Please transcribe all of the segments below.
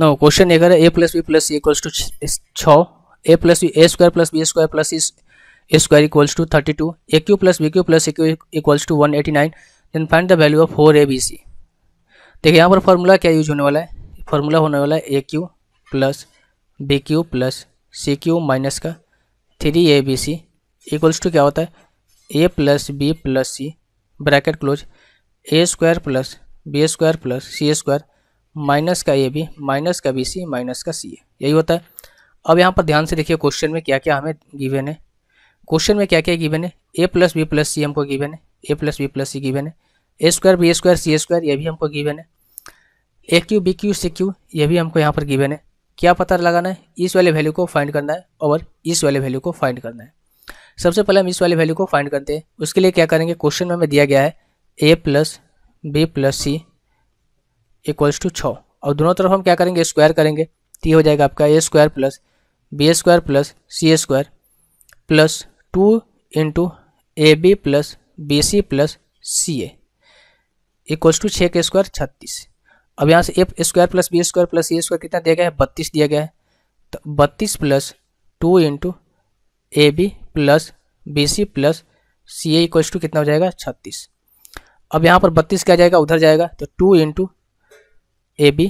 no question ये करे A plus B plus C equals to छः A plus B A square plus B square plus A square equals to thirty two A cube plus B cube plus C cube equals to one eighty nine then find the value of four A B C देखिए यहाँ पर formula क्या use होने वाला है formula होने वाला है A cube plus B cube plus C cube minus का three A B C equals to क्या होता है A plus B plus C bracket close A square plus B square plus C square minus का A भी minus का B C minus का सी ए यही होता है अब यहाँ पर ध्यान से देखिए क्वेश्चन में क्या क्या हमें गिवन है क्वेश्चन में क्या क्या गिवन है A plus B plus C हमको गिवन है A plus B plus C given है A square B square C square ये भी हमको गिवन है A cube B cube C cube ये भी हमको यहाँ पर गिवन है क्या पता लगाना है इस वाले वैल्यू को फाइंड करना है और इस वाले वैल्यू को फाइंड करना है सबसे पहले हम इस वाले वैल्यू को फाइंड करते हैं उसके लिए क्या करेंगे क्वेश्चन में हमें दिया गया है A plus B plus C equals to छः और दोनों तरफ हम क्या करेंगे स्क्वायर करेंगे तो हो जाएगा आपका A square plus B square plus C square plus two into A B plus B C plus C A equals to छः के स्क्वायर छत्तीस अब यहाँ से A square plus B square plus C square कितना दिया गया है बत्तीस दिया गया है तो बत्तीस plus two into A B plus B C plus C A equals to कितना हो जाएगा छत्तीस अब यहाँ पर बत्तीस क्या जाएगा उधर जाएगा तो two into A B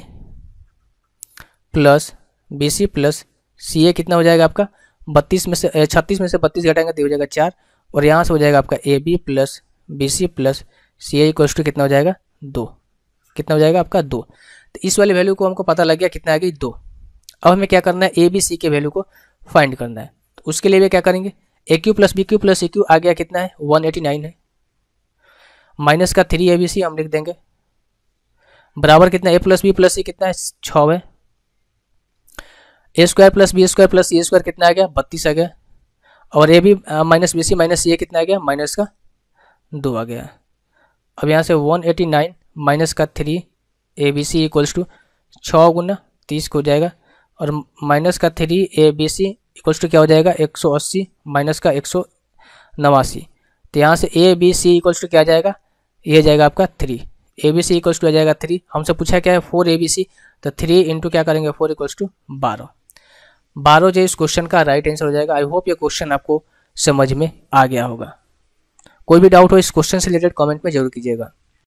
plus B C plus C A कितना हो जाएगा आपका बत्तीस में से छत्तीस में से बत्तीस घटाएंगे तो हो जाएगा चार और यहाँ से हो जाएगा आपका A B plus B C plus C A two कितना हो जाएगा दो कितना हो जाएगा आपका दो तो इस वाली वैल्यू को हमको पता लग गया कितना आ गई दो अब हमें क्या करना है ए बी सी के वैल्यू को फाइंड करना है तो उसके लिए भी क्या करेंगे A cube plus B cube plus A cube आ गया कितना है वन एटी नाइन है माइनस का थ्री ए बी सी हम लिख देंगे बराबर कितना A plus B plus C कितना है छः है A square plus B square plus A square कितना आ गया बत्तीस आ गया और A B minus B C minus A कितना आ गया माइनस का दो आ गया अब यहाँ से वन एटी नाइन माइनस का three A B C equals to छः गुना तीस हो जाएगा और माइनस का three A B C equals to क्या हो जाएगा एक सौ अस्सी माइनस का एक सौ नवासी तो यहाँ से A B C equals to क्या जाएगा ये जाएगा आपका three A B C equals to आ जाएगा थ्री हमसे पूछा क्या है फोर ए बी सी तो थ्री इंटू क्या करेंगे फोर इक्वल्स टू बारह बारह जो इस क्वेश्चन का राइट आंसर हो जाएगा आई होप ये क्वेश्चन आपको समझ में आ गया होगा कोई भी डाउट हो इस क्वेश्चन से रिलेटेड कॉमेंट में जरूर कीजिएगा